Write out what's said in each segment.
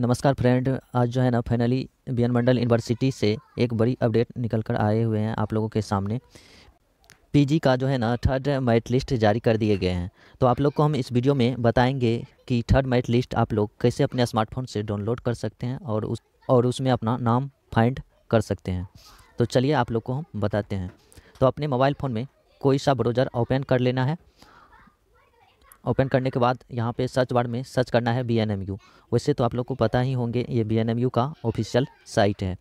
नमस्कार फ्रेंड आज जो है ना फाइनली बी मंडल यूनिवर्सिटी से एक बड़ी अपडेट निकल कर आए हुए हैं आप लोगों के सामने पीजी का जो है ना थर्ड मेरिट लिस्ट जारी कर दिए गए हैं तो आप लोग को हम इस वीडियो में बताएंगे कि थर्ड मेरिट लिस्ट आप लोग कैसे अपने स्मार्टफोन से डाउनलोड कर सकते हैं और उस और उसमें अपना नाम फाइंड कर सकते हैं तो चलिए आप लोग को हम बताते हैं तो अपने मोबाइल फ़ोन में कोई सा ब्रोजर ओपन कर लेना है ओपन करने के बाद यहाँ पे सर्च बार में सर्च करना है बी वैसे तो आप लोग को पता ही होंगे ये बी का ऑफिशियल साइट है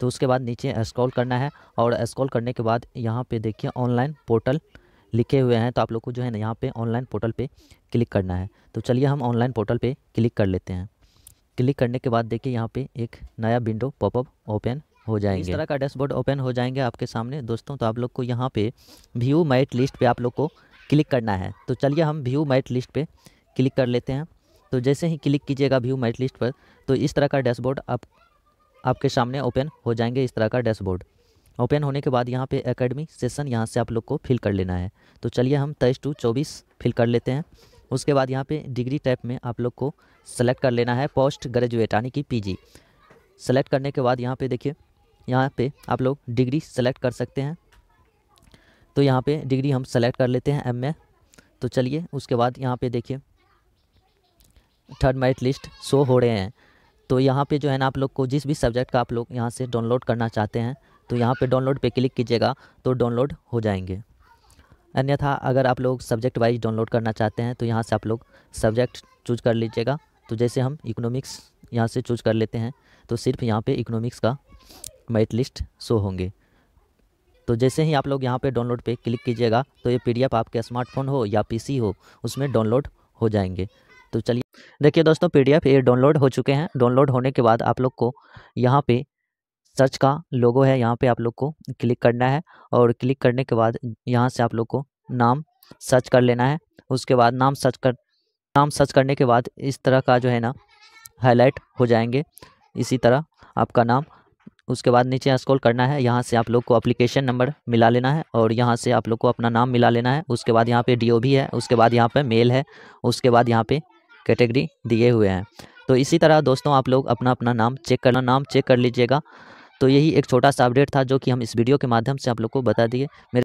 तो उसके बाद नीचे स्क्रॉल करना है और स्क्रॉल करने के बाद यहाँ पे देखिए ऑनलाइन पोर्टल लिखे हुए हैं तो आप लोग को जो है ना यहाँ पे ऑनलाइन पोर्टल पे क्लिक करना है तो चलिए हम ऑनलाइन पोर्टल पर क्लिक कर लेते हैं क्लिक करने के बाद देखिए यहाँ पर एक नया विंडो पॉपअप ओपन हो जाएंगे इस तरह का डैशबोर्ड ओपन हो जाएंगे आपके सामने दोस्तों तो आप लोग को यहाँ पे व्यू माइट लिस्ट पे आप लोग को क्लिक करना है तो चलिए हम व्यू मैट लिस्ट पे क्लिक कर लेते हैं तो जैसे ही क्लिक कीजिएगा व्यू मैट लिस्ट पर तो इस तरह का डैशबोर्ड आप आपके सामने ओपन हो जाएंगे इस तरह का डैशबोर्ड ओपन होने के बाद यहाँ पे एकेडमी सेशन यहाँ से आप लोग को फिल कर लेना है तो चलिए हम तेईस टू चौबीस फिल कर लेते हैं उसके बाद यहाँ पे डिग्री टाइप में आप लोग को सेलेक्ट कर लेना है पोस्ट ग्रेजुएट यानी कि पीजी सेलेक्ट करने के बाद यहाँ पे देखिए यहाँ पे आप लोग डिग्री सेलेक्ट कर सकते हैं तो यहाँ पे डिग्री हम सेलेक्ट कर लेते हैं एम में तो चलिए उसके बाद यहाँ पे देखिए थर्ड मेरिट लिस्ट शो हो रहे हैं तो यहाँ पे जो है ना आप लोग को जिस भी सब्जेक्ट का आप लोग यहाँ से डाउनलोड करना चाहते हैं तो यहाँ पे डाउनलोड पे क्लिक कीजिएगा तो डाउनलोड हो जाएंगे अन्यथा अगर आप लोग सब्जेक्ट वाइज डाउनलोड करना चाहते हैं तो यहाँ से आप लोग सब्जेक्ट चूज कर लीजिएगा तो जैसे हम इकोनॉमिक्स यहाँ से चूज कर लेते हैं तो सिर्फ यहाँ पर इकोनॉमिक्स का मेरिट लिस्ट शो होंगे तो जैसे ही आप लोग यहाँ पे डाउनलोड पे क्लिक कीजिएगा तो ये पीडीएफ आपके स्मार्टफोन हो या पीसी हो उसमें डाउनलोड हो जाएंगे तो चलिए देखिए दोस्तों पीडीएफ ये डाउनलोड हो चुके हैं डाउनलोड होने के बाद आप लोग को यहाँ पे सर्च का लोगो है यहाँ पे आप लोग को क्लिक करना है और क्लिक करने के बाद यहाँ से आप लोग को नाम सर्च कर लेना है उसके बाद नाम सर्च कर नाम सर्च करने के बाद इस तरह का जो है ना हाईलाइट हो जाएंगे इसी तरह आपका नाम उसके बाद नीचे स्क्रॉल करना है यहाँ से आप लोग को अप्लीकेशन नंबर मिला लेना है और यहाँ से आप लोग को अपना नाम मिला लेना है उसके बाद यहाँ पे डी है उसके बाद यहाँ पे मेल है उसके बाद यहाँ पे कैटेगरी दिए हुए हैं तो इसी तरह दोस्तों आप लोग अपना अपना नाम चेक करना नाम चेक कर लीजिएगा तो यही एक छोटा सा अपडेट था जो कि हम इस वीडियो के माध्यम से आप लोग को बता दिए मेरे